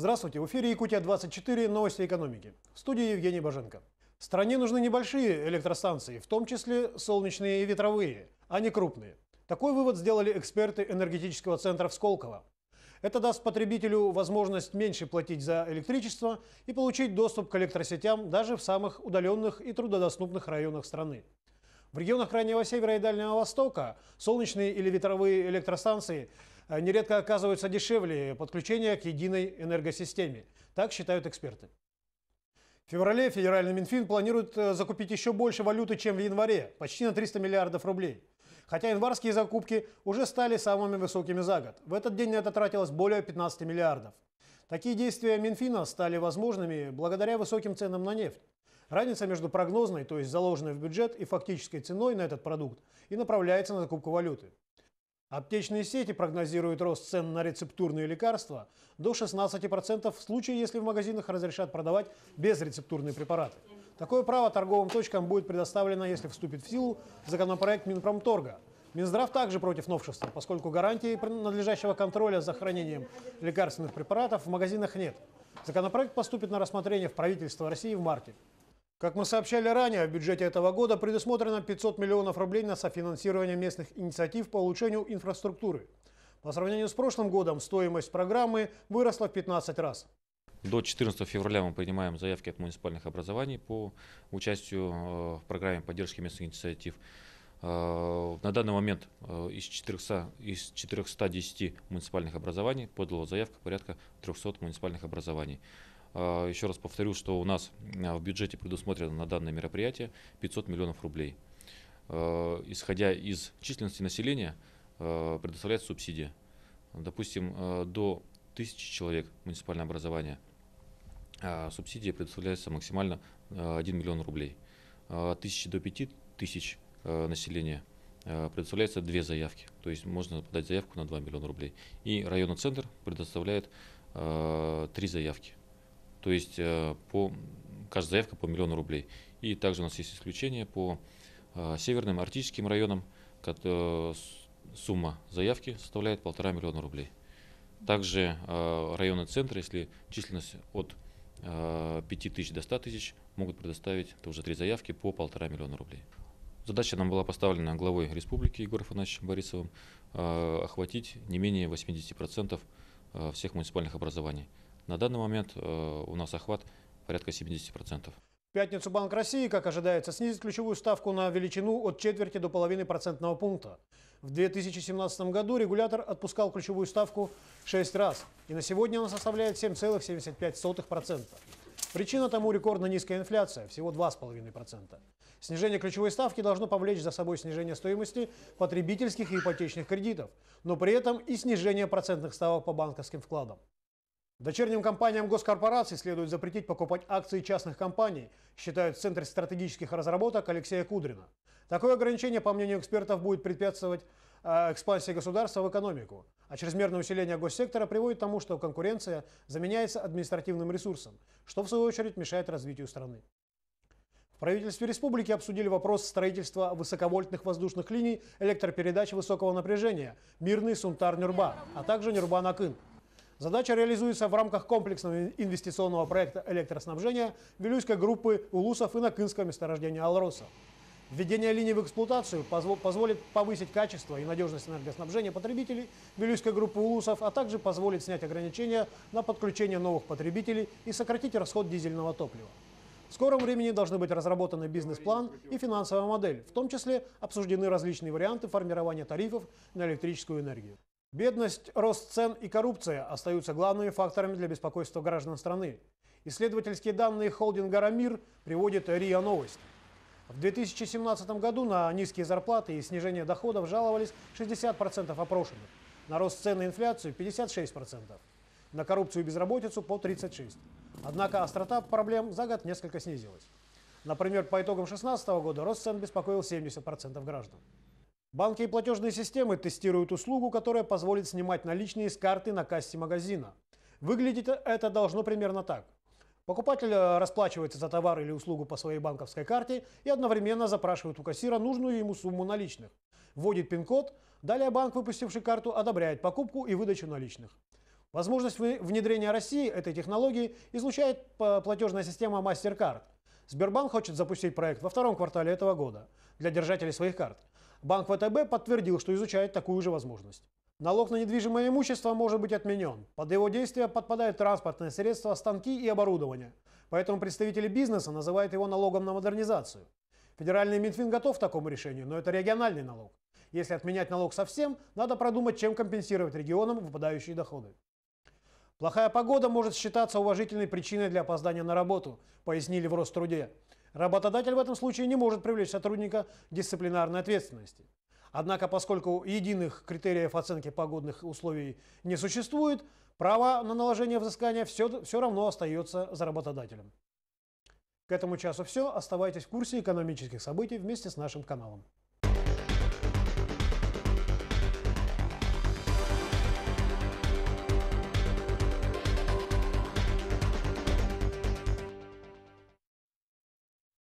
Здравствуйте, в эфире Якутия-24, новости экономики. В студии Евгений Боженко. Стране нужны небольшие электростанции, в том числе солнечные и ветровые, а не крупные. Такой вывод сделали эксперты энергетического центра в Сколково. Это даст потребителю возможность меньше платить за электричество и получить доступ к электросетям даже в самых удаленных и трудодоступных районах страны. В регионах Крайнего Севера и Дальнего Востока солнечные или ветровые электростанции – Э, нередко оказываются дешевле подключения к единой энергосистеме. Так считают эксперты. В феврале федеральный Минфин планирует э, закупить еще больше валюты, чем в январе, почти на 300 миллиардов рублей. Хотя январские закупки уже стали самыми высокими за год. В этот день на это тратилось более 15 миллиардов. Такие действия Минфина стали возможными благодаря высоким ценам на нефть. Разница между прогнозной, то есть заложенной в бюджет, и фактической ценой на этот продукт и направляется на закупку валюты. Аптечные сети прогнозируют рост цен на рецептурные лекарства до 16% в случае, если в магазинах разрешат продавать безрецептурные препараты. Такое право торговым точкам будет предоставлено, если вступит в силу законопроект Минпромторга. Минздрав также против новшества, поскольку гарантии надлежащего контроля за хранением лекарственных препаратов в магазинах нет. Законопроект поступит на рассмотрение в правительство России в марте. Как мы сообщали ранее, в бюджете этого года предусмотрено 500 миллионов рублей на софинансирование местных инициатив по улучшению инфраструктуры. По сравнению с прошлым годом стоимость программы выросла в 15 раз. До 14 февраля мы принимаем заявки от муниципальных образований по участию э, в программе поддержки местных инициатив. Э, на данный момент э, из 400, из 410 муниципальных образований подала заявка порядка 300 муниципальных образований. А, еще раз повторю, что у нас в бюджете предусмотрено на данное мероприятие 500 миллионов рублей. А, исходя из численности населения, а, предоставляется субсидия. Допустим, до тысячи человек муниципальное образование субсидия предоставляется максимально 1 миллион рублей. от Тысячи до 5 тысяч населения предоставляется две заявки. То есть можно подать заявку на 2 миллиона рублей. И районный центр предоставляет три заявки. То есть э, по, каждая заявка по миллиону рублей. И также у нас есть исключение по э, северным арктическим районам, э, сумма заявки составляет полтора миллиона рублей. Также районы центра, если численность от 5 тысяч до 100 тысяч, могут предоставить тоже три заявки по полтора миллиона рублей. Задача нам была поставлена главой республики Егором Афанасьевичем Борисовым охватить не менее 80% всех муниципальных образований. На данный момент э, у нас охват порядка 70%. В пятницу Банк России, как ожидается, снизит ключевую ставку на величину от четверти до половины процентного пункта. В 2017 году регулятор отпускал ключевую ставку 6 раз, и на сегодня она составляет 7,75%. Причина тому рекордно низкая инфляция, всего 2,5%. Снижение ключевой ставки должно повлечь за собой снижение стоимости потребительских и ипотечных кредитов, но при этом и снижение процентных ставок по банковским вкладам. Дочерним компаниям госкорпораций следует запретить покупать акции частных компаний, считают в Центре стратегических разработок Алексея Кудрина. Такое ограничение, по мнению экспертов, будет препятствовать э, экспансии государства в экономику, а чрезмерное усиление госсектора приводит к тому, что конкуренция заменяется административным ресурсом, что в свою очередь мешает развитию страны. В правительстве республики обсудили вопрос строительства высоковольтных воздушных линий электропередач высокого напряжения «Мирный Сунтар-Нюрба», а также «Нюрба-Накын», Задача реализуется в рамках комплексного инвестиционного проекта электроснабжения Вилюйской группы Улусов и Накинского месторождения Алроса. Введение линии в эксплуатацию позволит повысить качество и надежность энергоснабжения потребителей Вилюйской группы Улусов, а также позволит снять ограничения на подключение новых потребителей и сократить расход дизельного топлива. В скором времени должны быть разработаны бизнес-план и финансовая модель, в том числе обсуждены различные варианты формирования тарифов на электрическую энергию. Бедность, рост цен и коррупция остаются главными факторами для беспокойства граждан страны. Исследовательские данные холдинга «Рамир» приводит РИА Новость. В 2017 году на низкие зарплаты и снижение доходов жаловались 60% опрошенных, на рост цен и инфляцию – 56%, на коррупцию и безработицу – по 36%. Однако острота проблем за год несколько снизилась. Например, по итогам 2016 года рост цен беспокоил 70% граждан. Банки и платежные системы тестируют услугу, которая позволит снимать наличные с карты на кассе магазина. Выглядит это должно примерно так. Покупатель э, расплачивается за товар или услугу по своей банковской карте и одновременно запрашивает у кассира нужную ему сумму наличных. Вводит пин-код, далее банк, выпустивший карту, одобряет покупку и выдачу наличных. Возможность внедрения России этой технологии излучает платежная система MasterCard – Сбербанк хочет запустить проект во втором квартале этого года для держателей своих карт. Банк ВТБ подтвердил, что изучает такую же возможность. Налог на недвижимое имущество может быть отменен. Под его действие подпадают транспортные средства, станки и оборудование. Поэтому представители бизнеса называют его налогом на модернизацию. Федеральный Минфин готов к такому решению, но это региональный налог. Если отменять налог совсем, надо продумать, чем компенсировать регионам выпадающие доходы. Плохая погода может считаться уважительной причиной для опоздания на работу, пояснили в Роструде. Работодатель в этом случае не может привлечь сотрудника к дисциплинарной ответственности. Однако, поскольку единых критериев оценки погодных условий не существует, право на наложение взыскания все, все равно остается за работодателем. К этому часу все. Оставайтесь в курсе экономических событий вместе с нашим каналом.